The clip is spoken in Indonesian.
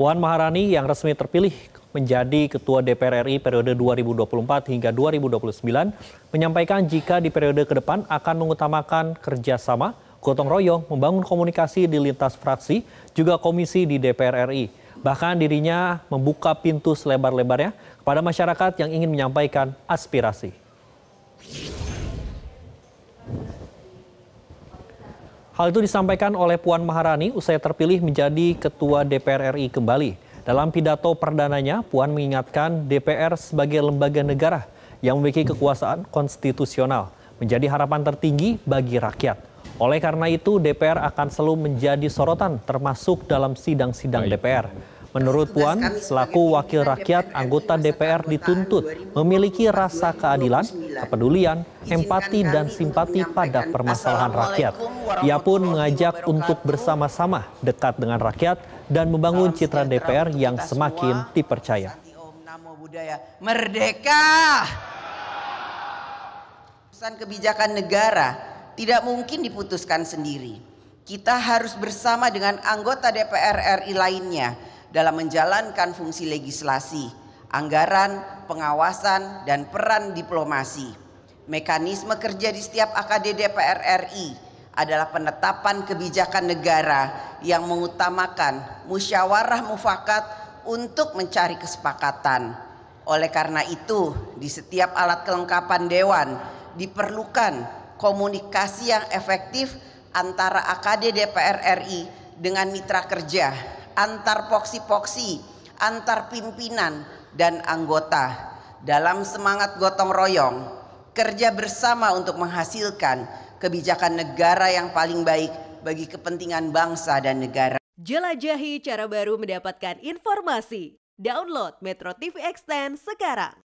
Puan Maharani yang resmi terpilih menjadi Ketua DPR RI periode 2024 hingga 2029 menyampaikan jika di periode ke depan akan mengutamakan kerjasama, gotong royong, membangun komunikasi di lintas fraksi, juga komisi di DPR RI. Bahkan dirinya membuka pintu selebar-lebarnya kepada masyarakat yang ingin menyampaikan aspirasi. Hal itu disampaikan oleh Puan Maharani usai terpilih menjadi Ketua DPR RI kembali. Dalam pidato perdananya, Puan mengingatkan DPR sebagai lembaga negara yang memiliki kekuasaan konstitusional menjadi harapan tertinggi bagi rakyat. Oleh karena itu, DPR akan selalu menjadi sorotan termasuk dalam sidang-sidang DPR. Menurut Puan, selaku wakil rakyat, anggota DPR dituntut memiliki rasa keadilan, kepedulian, empati, dan simpati pada permasalahan rakyat. Ia pun mengajak untuk bersama-sama dekat dengan rakyat dan membangun citra DPR yang semakin dipercaya. Merdeka! Keputusan kebijakan negara tidak mungkin diputuskan sendiri. Kita harus bersama dengan anggota DPR RI lainnya dalam menjalankan fungsi legislasi, anggaran, pengawasan, dan peran diplomasi. Mekanisme kerja di setiap AKD DPR RI adalah penetapan kebijakan negara yang mengutamakan musyawarah mufakat untuk mencari kesepakatan. Oleh karena itu, di setiap alat kelengkapan dewan diperlukan komunikasi yang efektif antara AKD DPR RI dengan mitra kerja antar poksi-poksi, antar pimpinan dan anggota dalam semangat gotong royong, kerja bersama untuk menghasilkan kebijakan negara yang paling baik bagi kepentingan bangsa dan negara. Jelajahi cara baru mendapatkan informasi. Download Metro TV Extend sekarang.